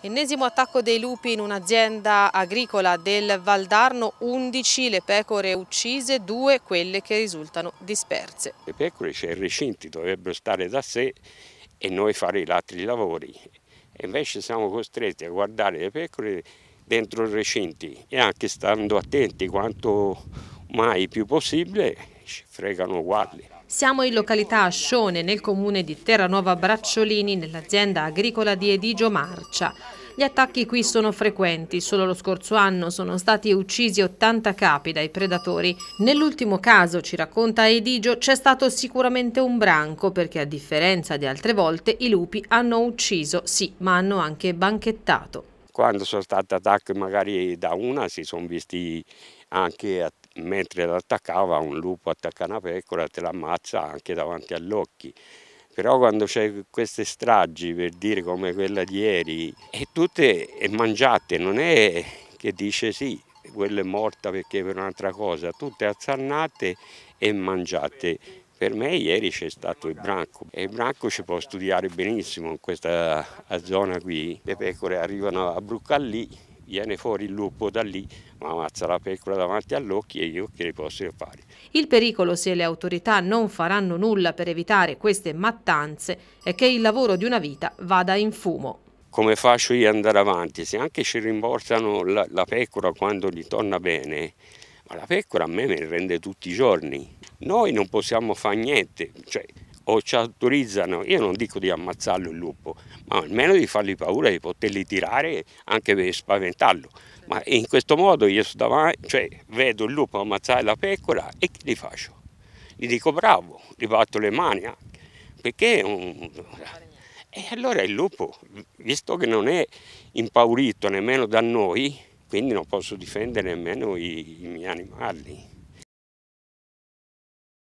Ennesimo attacco dei lupi in un'azienda agricola del Valdarno, 11 le pecore uccise, 2 quelle che risultano disperse. Le pecore, c'è i recinti, dovrebbero stare da sé e noi fare i altri lavori. E invece siamo costretti a guardare le pecore dentro i recinti e anche stando attenti quanto mai più possibile ci fregano uguali. Siamo in località Ascione, nel comune di Terranova Bracciolini, nell'azienda agricola di Edigio Marcia. Gli attacchi qui sono frequenti, solo lo scorso anno sono stati uccisi 80 capi dai predatori. Nell'ultimo caso, ci racconta Edigio, c'è stato sicuramente un branco perché a differenza di altre volte i lupi hanno ucciso, sì, ma hanno anche banchettato. Quando sono stati attacchi magari da una si sono visti anche attacchi mentre l'attaccava un lupo attacca una pecora, te l'ammazza anche davanti agli occhi Però quando c'è queste stragi, per dire come quella di ieri, è tutte mangiate, non è che dice sì, quella è morta perché per un'altra cosa, tutte azzannate e mangiate. Per me ieri c'è stato il branco e il branco ci può studiare benissimo in questa zona qui. Le pecore arrivano a Bruccallì viene fuori il lupo da lì, ma ammazza la pecora davanti all'occhio e io che ne posso fare. Il pericolo se le autorità non faranno nulla per evitare queste mattanze è che il lavoro di una vita vada in fumo. Come faccio io ad andare avanti? Se anche ci rimborsano la, la pecora quando gli torna bene, ma la pecora a me me ne rende tutti i giorni. Noi non possiamo fare niente, cioè o ci autorizzano, io non dico di ammazzarlo il lupo, ma almeno di fargli paura, di poterli tirare anche per spaventarlo. Ma in questo modo io sto davanti, cioè, vedo il lupo ammazzare la pecora e che gli faccio? Gli dico bravo, gli batto le mani anche, perché... Un... E allora il lupo, visto che non è impaurito nemmeno da noi, quindi non posso difendere nemmeno i, i miei animali.